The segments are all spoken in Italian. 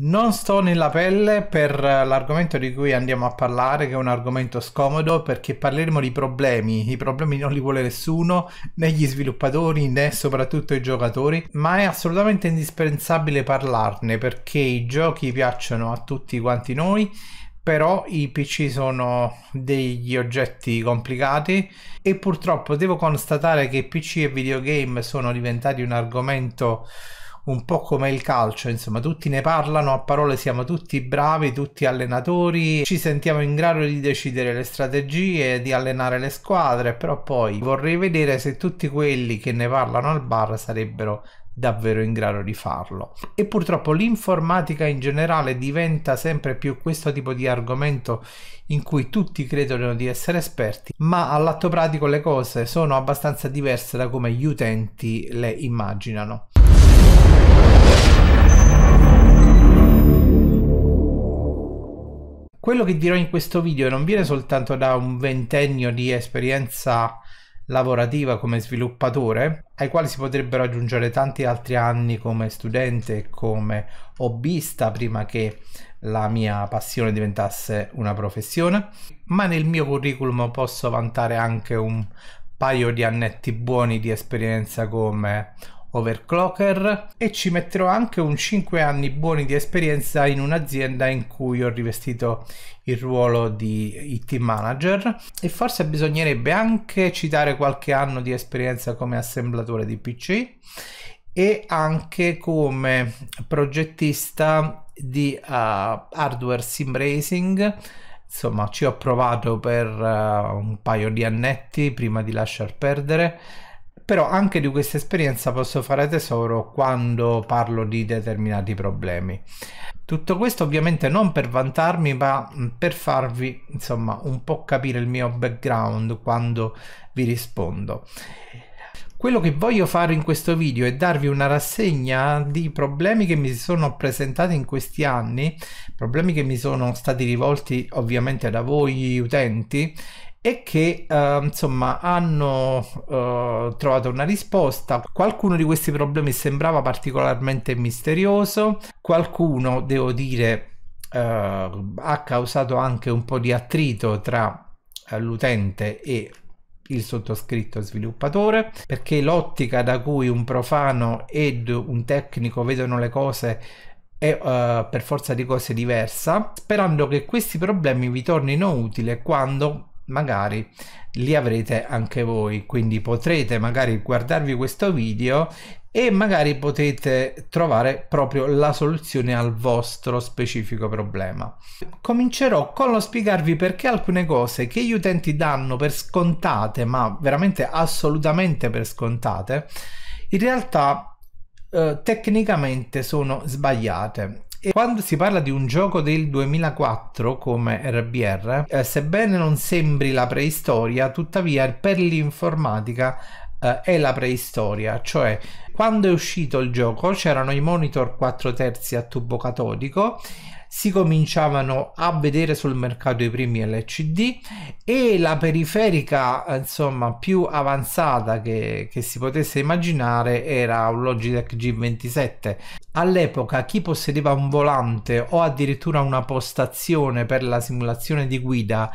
Non sto nella pelle per eh, l'argomento di cui andiamo a parlare, che è un argomento scomodo, perché parleremo di problemi. I problemi non li vuole nessuno, né gli sviluppatori, né soprattutto i giocatori, ma è assolutamente indispensabile parlarne perché i giochi piacciono a tutti quanti noi, però i PC sono degli oggetti complicati e purtroppo devo constatare che PC e videogame sono diventati un argomento un po' come il calcio, insomma, tutti ne parlano, a parole siamo tutti bravi, tutti allenatori, ci sentiamo in grado di decidere le strategie, di allenare le squadre, però poi vorrei vedere se tutti quelli che ne parlano al bar sarebbero davvero in grado di farlo. E purtroppo l'informatica in generale diventa sempre più questo tipo di argomento in cui tutti credono di essere esperti, ma all'atto pratico le cose sono abbastanza diverse da come gli utenti le immaginano. Quello che dirò in questo video non viene soltanto da un ventennio di esperienza lavorativa come sviluppatore, ai quali si potrebbero aggiungere tanti altri anni come studente e come hobbista prima che la mia passione diventasse una professione, ma nel mio curriculum posso vantare anche un paio di annetti buoni di esperienza come overclocker e ci metterò anche un 5 anni buoni di esperienza in un'azienda in cui ho rivestito il ruolo di IT manager e forse bisognerebbe anche citare qualche anno di esperienza come assemblatore di PC e anche come progettista di uh, hardware sim racing insomma ci ho provato per uh, un paio di annetti prima di lasciar perdere però anche di questa esperienza posso fare tesoro quando parlo di determinati problemi. Tutto questo ovviamente non per vantarmi, ma mm, per farvi insomma un po' capire il mio background quando vi rispondo. Quello che voglio fare in questo video è darvi una rassegna di problemi che mi si sono presentati in questi anni, problemi che mi sono stati rivolti ovviamente da voi utenti e che eh, insomma hanno eh, trovato una risposta. Qualcuno di questi problemi sembrava particolarmente misterioso, qualcuno, devo dire, eh, ha causato anche un po' di attrito tra eh, l'utente e il sottoscritto sviluppatore perché l'ottica da cui un profano ed un tecnico vedono le cose è uh, per forza di cose diversa sperando che questi problemi vi tornino utile quando magari li avrete anche voi quindi potrete magari guardarvi questo video e magari potete trovare proprio la soluzione al vostro specifico problema. Comincerò con lo spiegarvi perché alcune cose che gli utenti danno per scontate, ma veramente assolutamente per scontate, in realtà eh, tecnicamente sono sbagliate e quando si parla di un gioco del 2004 come RBR, eh, sebbene non sembri la preistoria, tuttavia per l'informatica eh, è la preistoria, cioè quando è uscito il gioco c'erano i monitor 4 terzi a tubo catodico si cominciavano a vedere sul mercato i primi LCD e la periferica eh, insomma più avanzata che, che si potesse immaginare era un Logitech G27 All'epoca chi possedeva un volante o addirittura una postazione per la simulazione di guida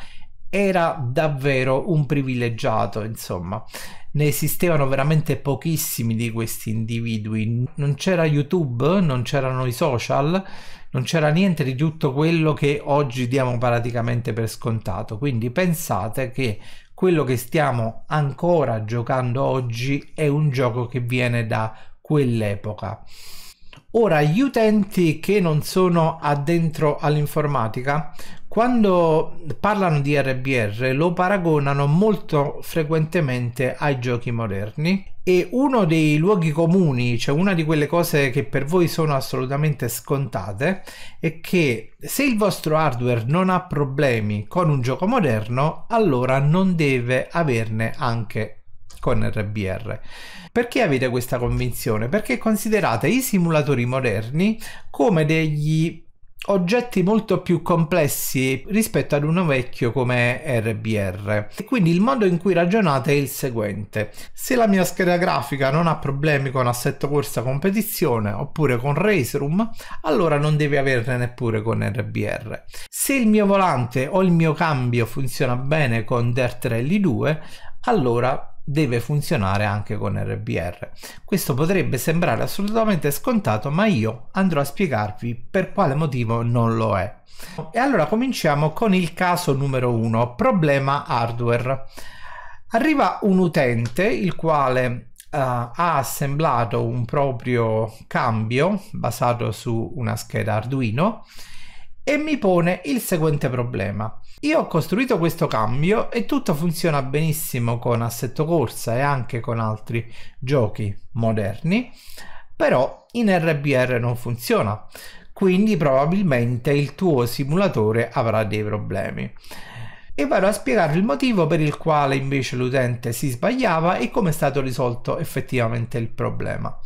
era davvero un privilegiato, insomma. Ne esistevano veramente pochissimi di questi individui. Non c'era YouTube, non c'erano i social, non c'era niente di tutto quello che oggi diamo praticamente per scontato. Quindi pensate che quello che stiamo ancora giocando oggi è un gioco che viene da quell'epoca. Ora, gli utenti che non sono addentro all'informatica, quando parlano di RBR lo paragonano molto frequentemente ai giochi moderni e uno dei luoghi comuni, cioè una di quelle cose che per voi sono assolutamente scontate, è che se il vostro hardware non ha problemi con un gioco moderno, allora non deve averne anche con RBR. Perché avete questa convinzione? Perché considerate i simulatori moderni come degli oggetti molto più complessi rispetto ad uno vecchio come RBR. E quindi il modo in cui ragionate è il seguente. Se la mia scheda grafica non ha problemi con assetto corsa competizione oppure con Race Room, allora non deve averne neppure con RBR. Se il mio volante o il mio cambio funziona bene con Dirt Rally 2, allora deve funzionare anche con RBR. Questo potrebbe sembrare assolutamente scontato, ma io andrò a spiegarvi per quale motivo non lo è. E allora cominciamo con il caso numero 1, problema hardware. Arriva un utente il quale uh, ha assemblato un proprio cambio basato su una scheda Arduino e mi pone il seguente problema. Io ho costruito questo cambio e tutto funziona benissimo con Assetto Corsa e anche con altri giochi moderni, però in RBR non funziona, quindi probabilmente il tuo simulatore avrà dei problemi. E vado a spiegarvi il motivo per il quale invece l'utente si sbagliava e come è stato risolto effettivamente il problema.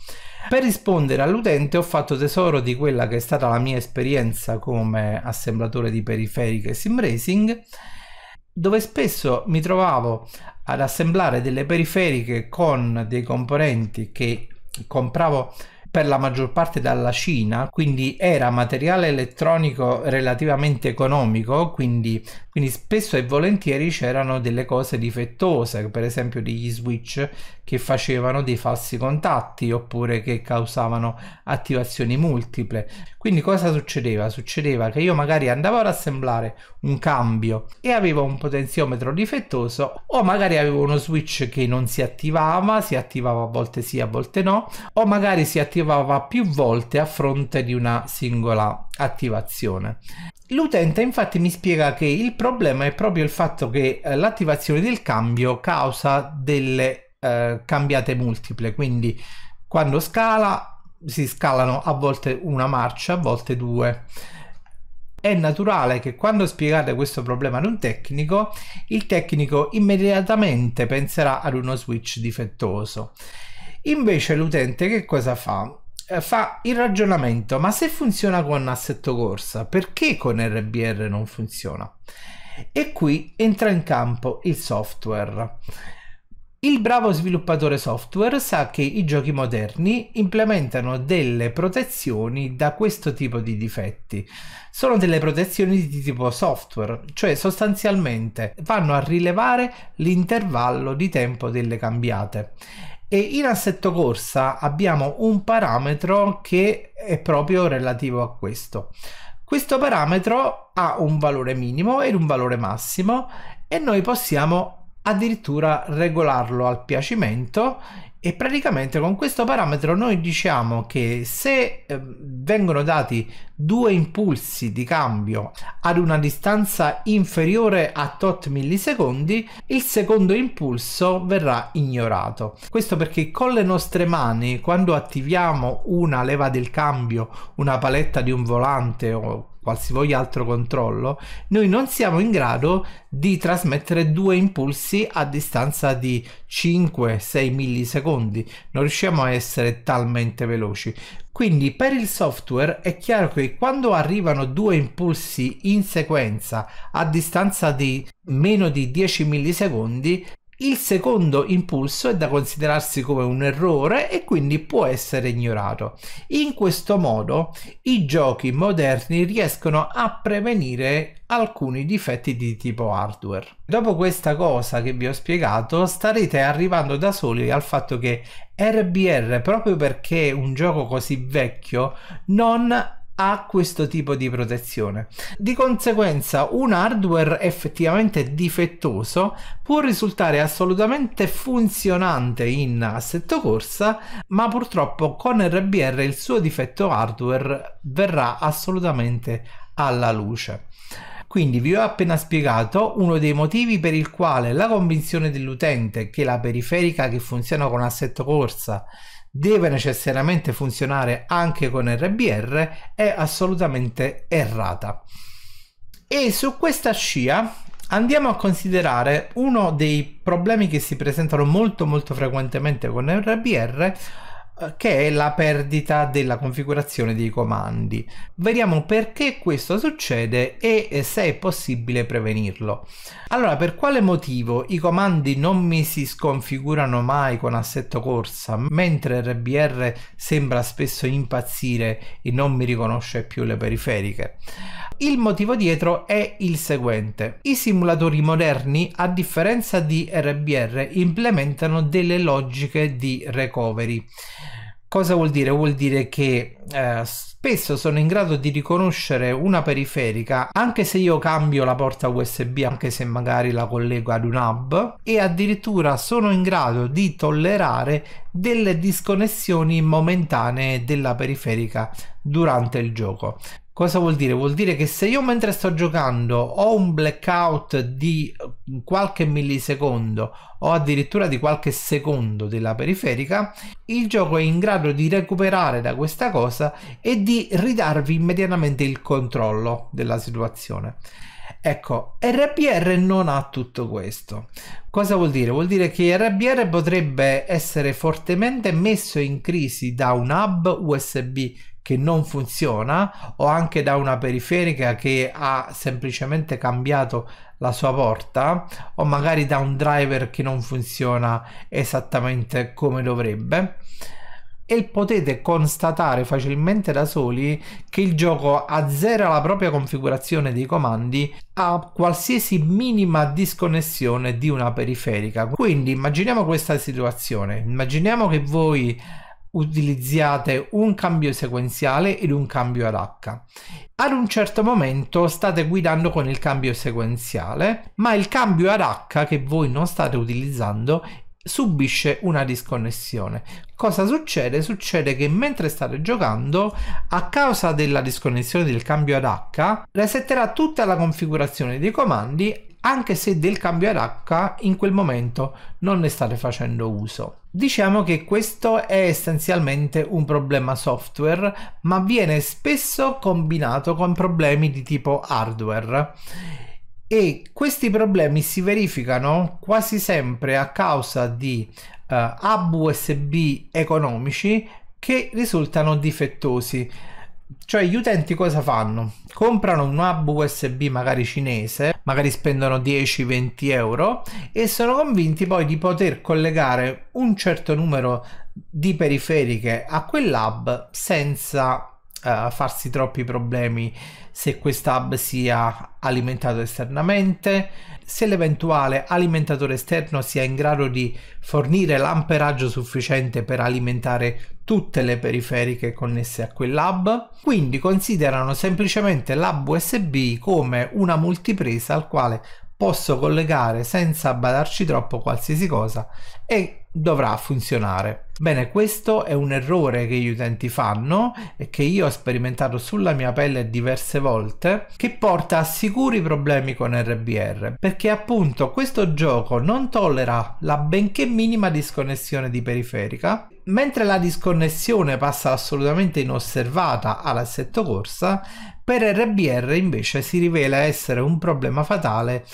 Per rispondere all'utente ho fatto tesoro di quella che è stata la mia esperienza come assemblatore di periferiche sim racing, dove spesso mi trovavo ad assemblare delle periferiche con dei componenti che compravo per la maggior parte dalla Cina, quindi era materiale elettronico relativamente economico, quindi, quindi spesso e volentieri c'erano delle cose difettose, per esempio degli switch che facevano dei falsi contatti oppure che causavano attivazioni multiple. Quindi cosa succedeva? Succedeva che io magari andavo ad assemblare un cambio e avevo un potenziometro difettoso o magari avevo uno switch che non si attivava, si attivava a volte sì, a volte no, o magari si attivava sollevava più volte a fronte di una singola attivazione. L'utente infatti mi spiega che il problema è proprio il fatto che eh, l'attivazione del cambio causa delle eh, cambiate multiple, quindi quando scala si scalano a volte una marcia, a volte due. È naturale che quando spiegate questo problema ad un tecnico, il tecnico immediatamente penserà ad uno switch difettoso Invece l'utente che cosa fa? Eh, fa il ragionamento, ma se funziona con assetto corsa, perché con RBR non funziona? E qui entra in campo il software. Il bravo sviluppatore software sa che i giochi moderni implementano delle protezioni da questo tipo di difetti. Sono delle protezioni di tipo software, cioè sostanzialmente vanno a rilevare l'intervallo di tempo delle cambiate e in assetto corsa abbiamo un parametro che è proprio relativo a questo. Questo parametro ha un valore minimo ed un valore massimo e noi possiamo addirittura regolarlo al piacimento e praticamente con questo parametro noi diciamo che se ehm, vengono dati due impulsi di cambio ad una distanza inferiore a tot millisecondi, il secondo impulso verrà ignorato. Questo perché con le nostre mani, quando attiviamo una leva del cambio, una paletta di un volante o qualsivoglia altro controllo, noi non siamo in grado di trasmettere due impulsi a distanza di 5-6 millisecondi, non riusciamo a essere talmente veloci. Quindi per il software è chiaro che quando arrivano due impulsi in sequenza a distanza di meno di 10 millisecondi, il secondo impulso è da considerarsi come un errore e quindi può essere ignorato. In questo modo i giochi moderni riescono a prevenire alcuni difetti di tipo hardware. Dopo questa cosa che vi ho spiegato starete arrivando da soli al fatto che RBR proprio perché è un gioco così vecchio non ha questo tipo di protezione. Di conseguenza un hardware effettivamente difettoso può risultare assolutamente funzionante in assetto corsa, ma purtroppo con RBR il suo difetto hardware verrà assolutamente alla luce. Quindi vi ho appena spiegato uno dei motivi per il quale la convinzione dell'utente che la periferica che funziona con assetto corsa deve necessariamente funzionare anche con RBR è assolutamente errata. E su questa scia andiamo a considerare uno dei problemi che si presentano molto molto frequentemente con RBR che è la perdita della configurazione dei comandi. Vediamo perché questo succede e eh, se è possibile prevenirlo. Allora, per quale motivo i comandi non mi si sconfigurano mai con assetto corsa, mentre RBR sembra spesso impazzire e non mi riconosce più le periferiche? Il motivo dietro è il seguente. I simulatori moderni, a differenza di RBR, implementano delle logiche di recovery. Cosa vuol dire? Vuol dire che eh, spesso sono in grado di riconoscere una periferica anche se io cambio la porta USB, anche se magari la collego ad un hub e addirittura sono in grado di tollerare delle disconnessioni momentanee della periferica durante il gioco. Cosa vuol dire? Vuol dire che se io mentre sto giocando ho un blackout di qualche millisecondo o addirittura di qualche secondo della periferica, il gioco è in grado di recuperare da questa cosa e di ridarvi immediatamente il controllo della situazione. Ecco, RBR non ha tutto questo. Cosa vuol dire? Vuol dire che RBR potrebbe essere fortemente messo in crisi da un hub USB che non funziona o anche da una periferica che ha semplicemente cambiato la sua porta o magari da un driver che non funziona esattamente come dovrebbe e potete constatare facilmente da soli che il gioco azzera la propria configurazione dei comandi a qualsiasi minima disconnessione di una periferica. Quindi immaginiamo questa situazione, immaginiamo che voi utilizziate un cambio sequenziale ed un cambio ad H. Ad un certo momento state guidando con il cambio sequenziale, ma il cambio ad H che voi non state utilizzando subisce una disconnessione. Cosa succede? Succede che mentre state giocando, a causa della disconnessione del cambio ad H, resetterà tutta la configurazione dei comandi anche se del cambio ad H in quel momento non ne state facendo uso. Diciamo che questo è essenzialmente un problema software, ma viene spesso combinato con problemi di tipo hardware. E questi problemi si verificano quasi sempre a causa di uh, hub USB economici che risultano difettosi cioè gli utenti cosa fanno? Comprano un hub USB magari cinese, magari spendono 10-20 euro e sono convinti poi di poter collegare un certo numero di periferiche a quell'hub senza eh, farsi troppi problemi se quest'hub sia alimentato esternamente, se l'eventuale alimentatore esterno sia in grado di fornire l'amperaggio sufficiente per alimentare tutte le periferiche connesse a quell'hub, quindi considerano semplicemente l'hub USB come una multipresa al quale posso collegare senza badarci troppo qualsiasi cosa e dovrà funzionare. Bene, questo è un errore che gli utenti fanno e che io ho sperimentato sulla mia pelle diverse volte, che porta a sicuri problemi con RBR, perché appunto questo gioco non tollera la benché minima disconnessione di periferica, mentre la disconnessione passa assolutamente inosservata all'assetto corsa, per RBR invece si rivela essere un problema fatale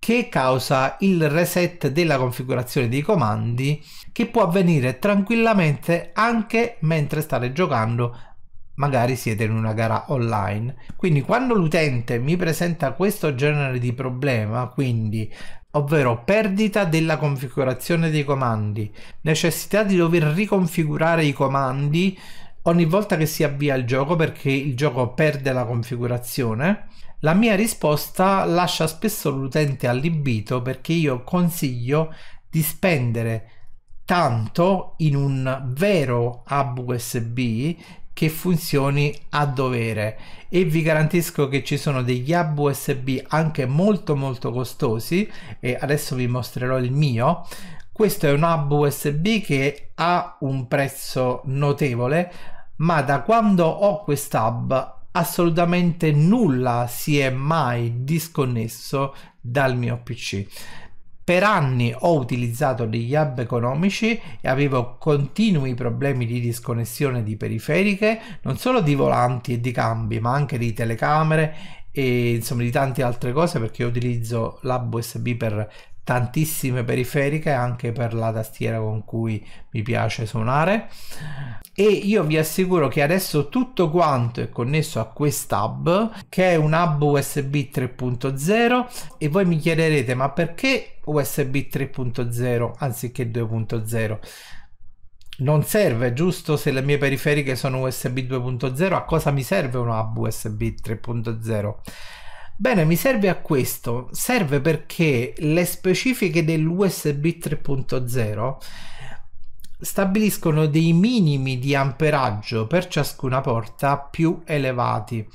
che causa il reset della configurazione dei comandi che può avvenire tranquillamente anche mentre state giocando magari siete in una gara online quindi quando l'utente mi presenta questo genere di problema quindi ovvero perdita della configurazione dei comandi necessità di dover riconfigurare i comandi ogni volta che si avvia il gioco perché il gioco perde la configurazione la mia risposta lascia spesso l'utente allibito perché io consiglio di spendere tanto in un vero hub USB che funzioni a dovere e vi garantisco che ci sono degli hub USB anche molto molto costosi e adesso vi mostrerò il mio questo è un hub USB che ha un prezzo notevole ma da quando ho quest'hub assolutamente nulla si è mai disconnesso dal mio PC. Per anni ho utilizzato degli hub economici e avevo continui problemi di disconnessione di periferiche, non solo di volanti e di cambi, ma anche di telecamere e insomma di tante altre cose perché utilizzo l'hub USB per tantissime periferiche anche per la tastiera con cui mi piace suonare e io vi assicuro che adesso tutto quanto è connesso a quest'hub che è un hub USB 3.0 e voi mi chiederete ma perché USB 3.0 anziché 2.0 non serve, giusto? Se le mie periferiche sono USB 2.0, a cosa mi serve un hub USB 3.0? Bene, mi serve a questo. Serve perché le specifiche dell'USB 3.0 stabiliscono dei minimi di amperaggio per ciascuna porta più elevati.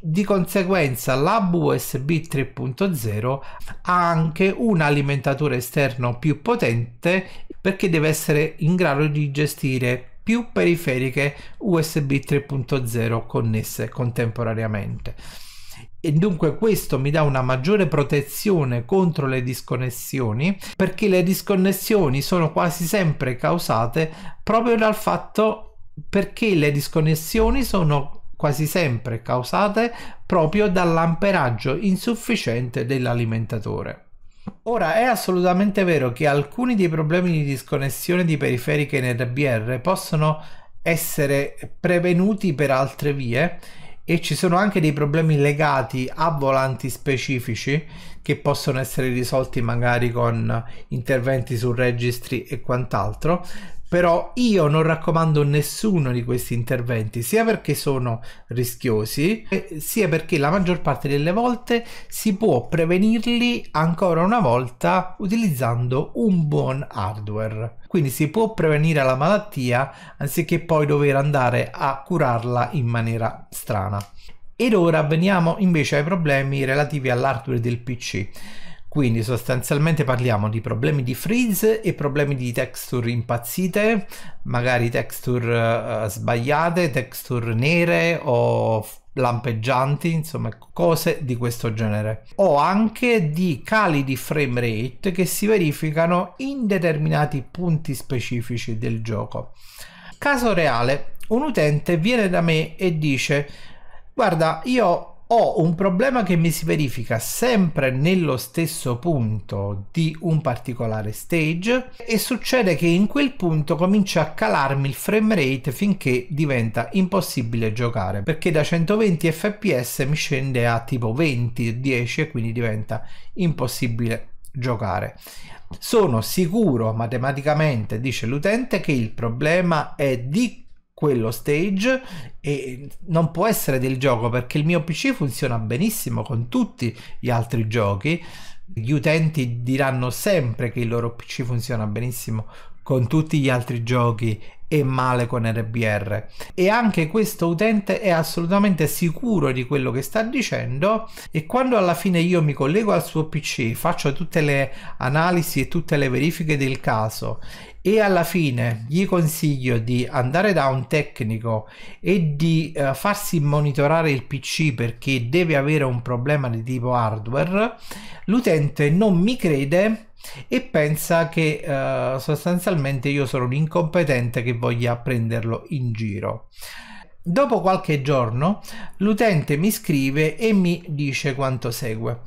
Di conseguenza l'hub USB 3.0 ha anche un alimentatore esterno più potente perché deve essere in grado di gestire più periferiche USB 3.0 connesse contemporaneamente e dunque questo mi dà una maggiore protezione contro le disconnessioni perché le disconnessioni sono quasi sempre causate proprio dal fatto perché le disconnessioni sono quasi sempre causate proprio dall'amperaggio insufficiente dell'alimentatore. Ora è assolutamente vero che alcuni dei problemi di disconnessione di periferiche in RBR possono essere prevenuti per altre vie e ci sono anche dei problemi legati a volanti specifici che possono essere risolti magari con interventi su registri e quant'altro però io non raccomando nessuno di questi interventi, sia perché sono rischiosi, sia perché la maggior parte delle volte si può prevenirli ancora una volta utilizzando un buon hardware. Quindi si può prevenire la malattia anziché poi dover andare a curarla in maniera strana. Ed ora veniamo invece ai problemi relativi all'hardware del PC. Quindi sostanzialmente parliamo di problemi di freeze e problemi di texture impazzite, magari texture uh, sbagliate, texture nere o lampeggianti, insomma cose di questo genere. O anche di cali di frame rate che si verificano in determinati punti specifici del gioco. Caso reale, un utente viene da me e dice guarda io ho un problema che mi si verifica sempre nello stesso punto di un particolare stage e succede che in quel punto comincia a calarmi il frame rate finché diventa impossibile giocare perché da 120 fps mi scende a tipo 20 10 e quindi diventa impossibile giocare sono sicuro matematicamente dice l'utente che il problema è di quello stage e non può essere del gioco perché il mio PC funziona benissimo con tutti gli altri giochi. Gli utenti diranno sempre che il loro PC funziona benissimo con tutti gli altri giochi e male con RBR e anche questo utente è assolutamente sicuro di quello che sta dicendo e quando alla fine io mi collego al suo PC faccio tutte le analisi e tutte le verifiche del caso e alla fine gli consiglio di andare da un tecnico e di eh, farsi monitorare il PC perché deve avere un problema di tipo hardware l'utente non mi crede e pensa che eh, sostanzialmente io sono un incompetente che voglia prenderlo in giro. Dopo qualche giorno l'utente mi scrive e mi dice quanto segue.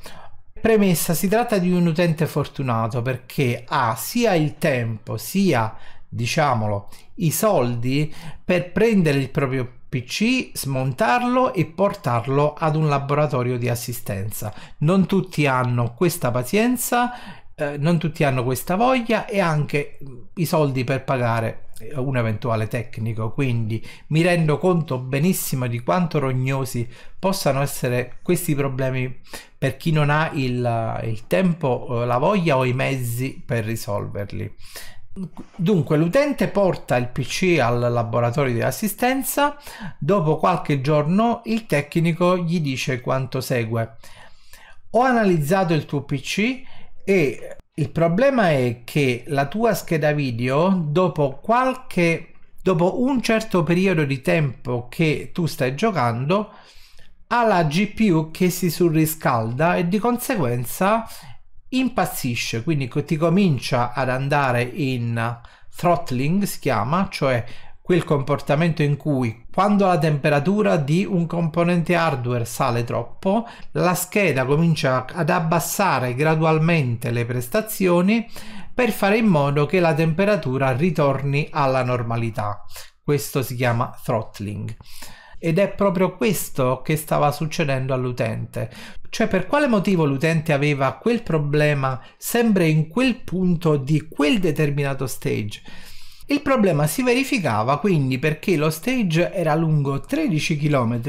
Premessa, si tratta di un utente fortunato perché ha sia il tempo sia, diciamolo, i soldi per prendere il proprio PC, smontarlo e portarlo ad un laboratorio di assistenza. Non tutti hanno questa pazienza eh, non tutti hanno questa voglia e anche mm, i soldi per pagare eh, un eventuale tecnico, quindi mi rendo conto benissimo di quanto rognosi possano essere questi problemi per chi non ha il, il tempo, eh, la voglia o i mezzi per risolverli. Dunque l'utente porta il PC al laboratorio di assistenza, dopo qualche giorno il tecnico gli dice quanto segue. Ho analizzato il tuo PC e il problema è che la tua scheda video dopo qualche dopo un certo periodo di tempo che tu stai giocando ha la GPU che si surriscalda e di conseguenza impazzisce, quindi ti comincia ad andare in throttling, si chiama, cioè quel comportamento in cui quando la temperatura di un componente hardware sale troppo, la scheda comincia ad abbassare gradualmente le prestazioni per fare in modo che la temperatura ritorni alla normalità. Questo si chiama throttling. Ed è proprio questo che stava succedendo all'utente. Cioè per quale motivo l'utente aveva quel problema sempre in quel punto di quel determinato stage? Il problema si verificava quindi perché lo stage era lungo 13 km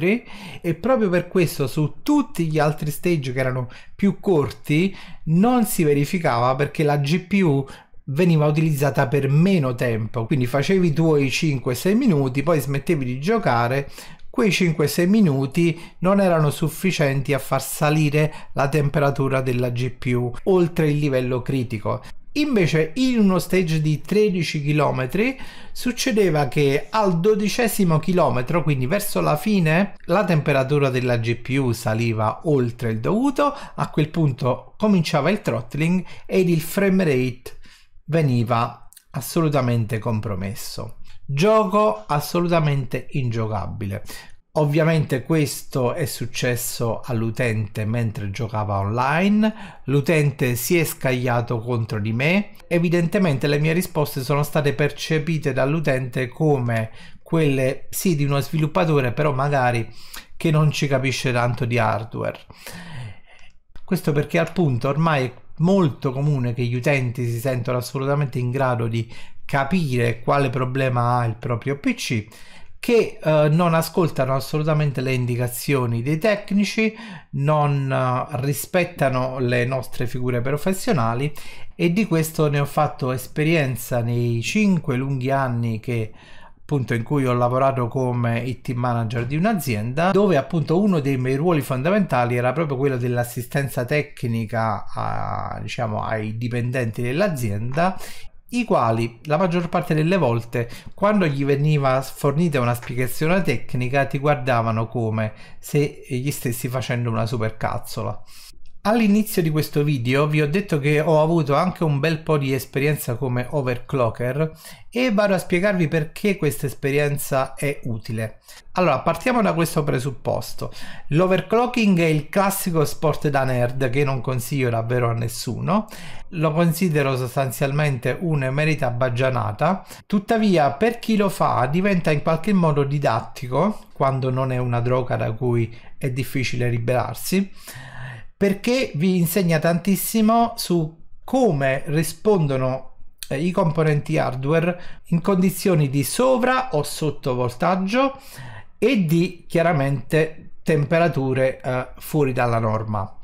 e proprio per questo su tutti gli altri stage che erano più corti non si verificava perché la GPU veniva utilizzata per meno tempo, quindi facevi i tuoi 5-6 minuti, poi smettevi di giocare, quei 5-6 minuti non erano sufficienti a far salire la temperatura della GPU oltre il livello critico. Invece in uno stage di 13 km succedeva che al dodicesimo chilometro, quindi verso la fine, la temperatura della GPU saliva oltre il dovuto, a quel punto cominciava il throttling ed il frame rate veniva assolutamente compromesso. Gioco assolutamente ingiocabile. Ovviamente questo è successo all'utente mentre giocava online, l'utente si è scagliato contro di me, evidentemente le mie risposte sono state percepite dall'utente come quelle sì di uno sviluppatore però magari che non ci capisce tanto di hardware. Questo perché appunto ormai è molto comune che gli utenti si sentano assolutamente in grado di capire quale problema ha il proprio PC che eh, non ascoltano assolutamente le indicazioni dei tecnici, non eh, rispettano le nostre figure professionali e di questo ne ho fatto esperienza nei cinque lunghi anni che appunto in cui ho lavorato come IT manager di un'azienda dove appunto uno dei miei ruoli fondamentali era proprio quello dell'assistenza tecnica a, diciamo ai dipendenti dell'azienda i quali la maggior parte delle volte, quando gli veniva fornita una spiegazione tecnica, ti guardavano come se gli stessi facendo una supercazzola. All'inizio di questo video vi ho detto che ho avuto anche un bel po' di esperienza come overclocker e vado a spiegarvi perché questa esperienza è utile. Allora, partiamo da questo presupposto. L'overclocking è il classico sport da nerd che non consiglio davvero a nessuno. Lo considero sostanzialmente un'emerita baggianata. Tuttavia, per chi lo fa, diventa in qualche modo didattico quando non è una droga da cui è difficile liberarsi perché vi insegna tantissimo su come rispondono eh, i componenti hardware in condizioni di sovra o sotto voltaggio e di chiaramente temperature eh, fuori dalla norma.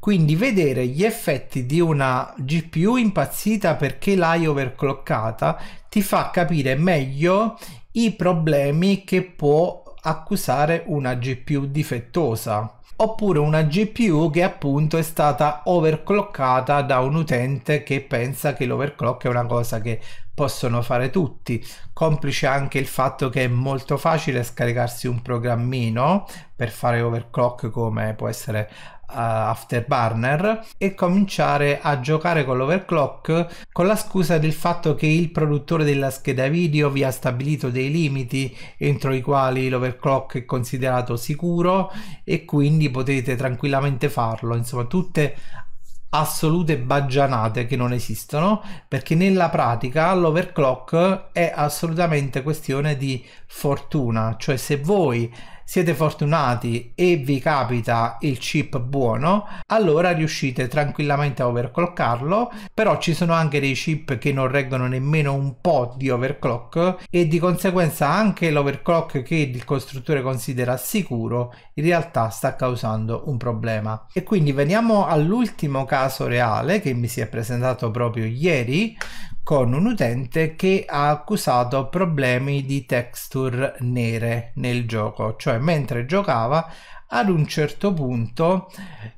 Quindi vedere gli effetti di una GPU impazzita perché l'hai overclockata ti fa capire meglio i problemi che può accusare una GPU difettosa oppure una GPU che appunto è stata overclockata da un utente che pensa che l'overclock è una cosa che possono fare tutti, complice anche il fatto che è molto facile scaricarsi un programmino per fare overclock come può essere eh, Afterburner e cominciare a giocare con l'overclock con la scusa del fatto che il produttore della scheda video vi ha stabilito dei limiti entro i quali l'overclock è considerato sicuro e quindi potete tranquillamente farlo insomma tutte assolute baggianate che non esistono perché nella pratica l'overclock è assolutamente questione di fortuna cioè se voi siete fortunati e vi capita il chip buono, allora riuscite tranquillamente a overclockarlo, però ci sono anche dei chip che non reggono nemmeno un po' di overclock e di conseguenza anche l'overclock che il costruttore considera sicuro in realtà sta causando un problema. E quindi veniamo all'ultimo caso reale che mi si è presentato proprio ieri, con un utente che ha accusato problemi di texture nere nel gioco, cioè mentre giocava ad un certo punto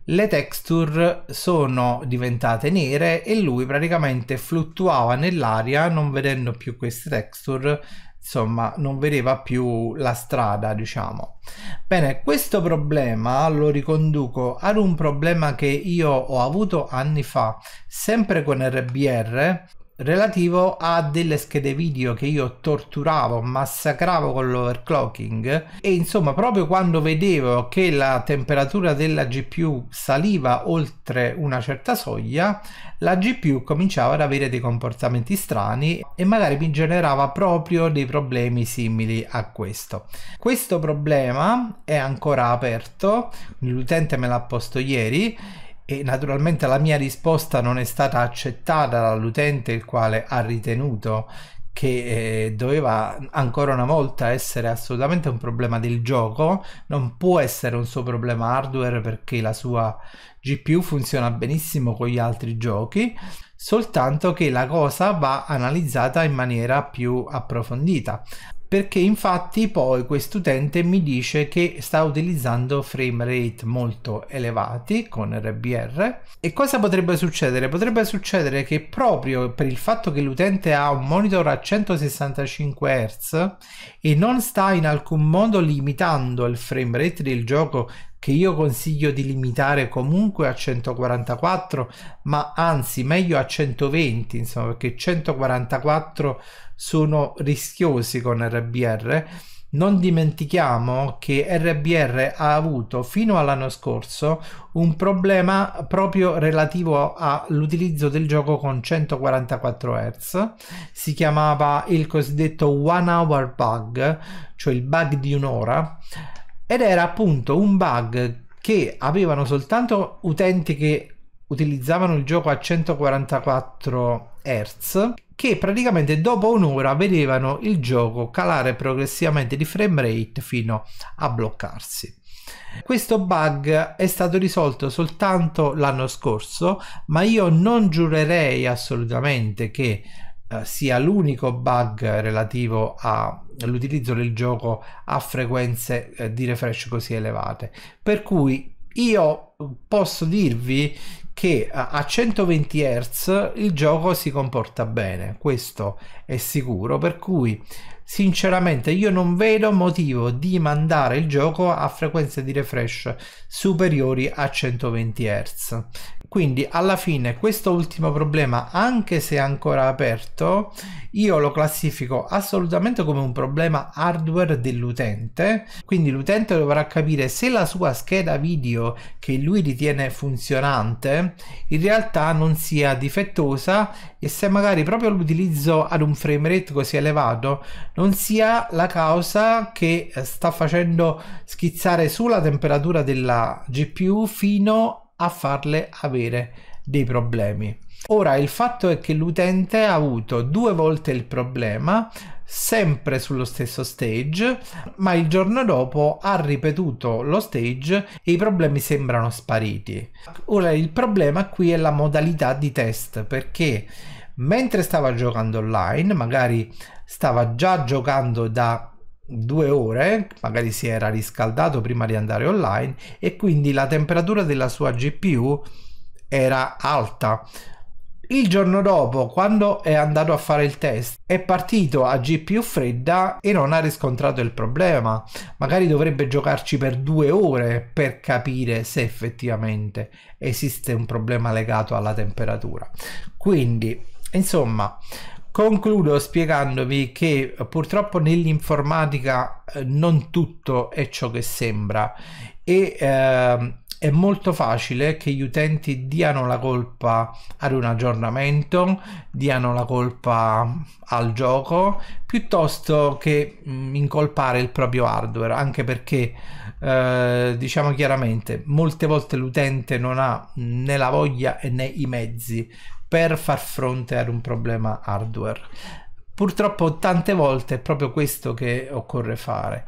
le texture sono diventate nere e lui praticamente fluttuava nell'aria non vedendo più queste texture insomma non vedeva più la strada diciamo bene questo problema lo riconduco ad un problema che io ho avuto anni fa sempre con RBR relativo a delle schede video che io torturavo, massacravo con l'overclocking e insomma proprio quando vedevo che la temperatura della GPU saliva oltre una certa soglia, la GPU cominciava ad avere dei comportamenti strani e magari mi generava proprio dei problemi simili a questo. Questo problema è ancora aperto, l'utente me l'ha posto ieri e naturalmente la mia risposta non è stata accettata dall'utente il quale ha ritenuto che eh, doveva ancora una volta essere assolutamente un problema del gioco, non può essere un suo problema hardware perché la sua GPU funziona benissimo con gli altri giochi, soltanto che la cosa va analizzata in maniera più approfondita perché infatti poi quest'utente mi dice che sta utilizzando frame rate molto elevati con RBR e cosa potrebbe succedere? Potrebbe succedere che proprio per il fatto che l'utente ha un monitor a 165 Hz e non sta in alcun modo limitando il frame rate del gioco che io consiglio di limitare comunque a 144 ma anzi meglio a 120 insomma perché 144 sono rischiosi con RBR non dimentichiamo che RBR ha avuto fino all'anno scorso un problema proprio relativo all'utilizzo del gioco con 144 Hz. Si chiamava il cosiddetto one hour bug, cioè il bug di un'ora, ed era appunto un bug che avevano soltanto utenti che utilizzavano il gioco a 144 Hz che praticamente dopo un'ora vedevano il gioco calare progressivamente di frame rate fino a bloccarsi. Questo bug è stato risolto soltanto l'anno scorso, ma io non giurerei assolutamente che eh, sia l'unico bug relativo all'utilizzo del gioco a frequenze eh, di refresh così elevate. Per cui io posso dirvi che eh, a 120 Hz il gioco si comporta bene, questo è sicuro, per cui sinceramente io non vedo motivo di mandare il gioco a frequenze di refresh superiori a 120 Hz quindi alla fine questo ultimo problema anche se ancora aperto io lo classifico assolutamente come un problema hardware dell'utente quindi l'utente dovrà capire se la sua scheda video che lui ritiene funzionante in realtà non sia difettosa e se magari proprio l'utilizzo ad un frame rate così elevato non sia la causa che eh, sta facendo schizzare sulla temperatura della GPU fino a a farle avere dei problemi. Ora il fatto è che l'utente ha avuto due volte il problema, sempre sullo stesso stage, ma il giorno dopo ha ripetuto lo stage e i problemi sembrano spariti. Ora il problema qui è la modalità di test perché mentre stava giocando online, magari stava già giocando da due ore, magari si era riscaldato prima di andare online e quindi la temperatura della sua GPU era alta. Il giorno dopo, quando è andato a fare il test, è partito a GPU fredda e non ha riscontrato il problema. Magari dovrebbe giocarci per due ore per capire se effettivamente esiste un problema legato alla temperatura. Quindi, insomma, Concludo spiegandovi che eh, purtroppo nell'informatica eh, non tutto è ciò che sembra e eh, è molto facile che gli utenti diano la colpa ad un aggiornamento, diano la colpa al gioco, piuttosto che mh, mm, incolpare il proprio hardware, anche perché eh, diciamo chiaramente molte volte l'utente non ha né la voglia né i mezzi per far fronte ad un problema hardware. Purtroppo tante volte è proprio questo che occorre fare.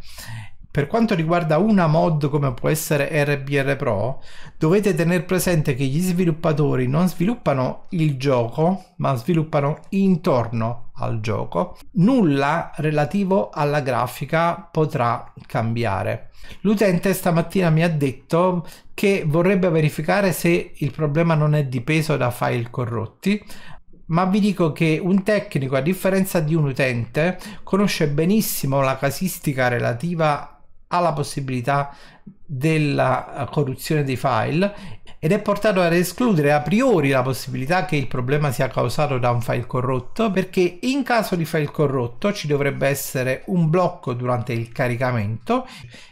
Per quanto riguarda una mod come può essere RBR Pro, dovete tenere presente che gli sviluppatori non sviluppano il gioco, ma sviluppano intorno al gioco, nulla relativo alla grafica potrà cambiare. L'utente stamattina mi ha detto che vorrebbe verificare se il problema non è dipeso da file corrotti, ma vi dico che un tecnico, a differenza di un utente, conosce benissimo la casistica relativa alla possibilità della corruzione dei file ed è portato ad escludere a priori la possibilità che il problema sia causato da un file corrotto perché in caso di file corrotto ci dovrebbe essere un blocco durante il caricamento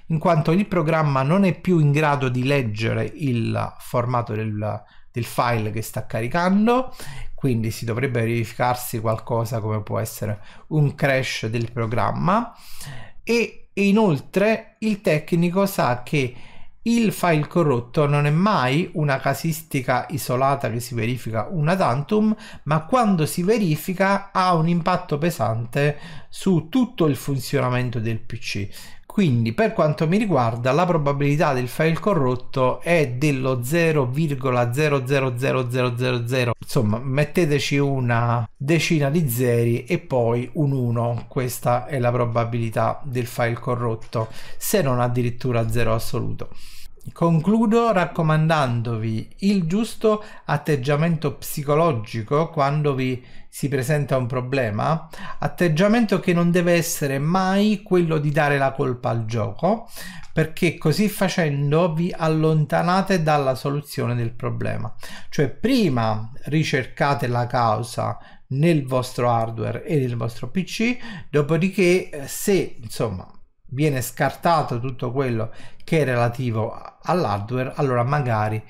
in quanto il programma non è più in grado di leggere il formato del, del file che sta caricando quindi si dovrebbe verificarsi qualcosa come può essere un crash del programma e inoltre il tecnico sa che il file corrotto non è mai una casistica isolata che si verifica una tantum, ma quando si verifica ha un impatto pesante su tutto il funzionamento del PC. Quindi per quanto mi riguarda la probabilità del file corrotto è dello 0,000000. Insomma, metteteci una decina di zeri e poi un 1. Questa è la probabilità del file corrotto, se non addirittura 0 assoluto. Concludo raccomandandovi il giusto atteggiamento psicologico quando vi si presenta un problema, atteggiamento che non deve essere mai quello di dare la colpa al gioco, perché così facendo vi allontanate dalla soluzione del problema. Cioè prima ricercate la causa nel vostro hardware e nel vostro PC, dopodiché eh, se insomma viene scartato tutto quello che è relativo all'hardware allora magari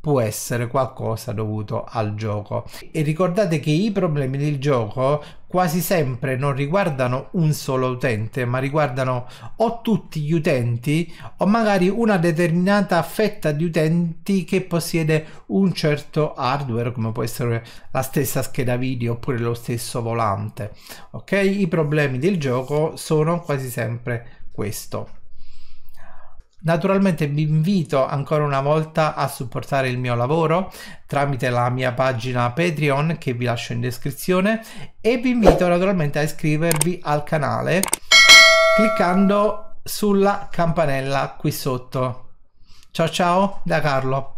può essere qualcosa dovuto al gioco. E ricordate che i problemi del gioco quasi sempre non riguardano un solo utente, ma riguardano o tutti gli utenti o magari una determinata fetta di utenti che possiede un certo hardware, come può essere la stessa scheda video oppure lo stesso volante. Ok? I problemi del gioco sono quasi sempre questo. Naturalmente vi invito ancora una volta a supportare il mio lavoro tramite la mia pagina Patreon che vi lascio in descrizione e vi invito naturalmente a iscrivervi al canale cliccando sulla campanella qui sotto. Ciao ciao da Carlo.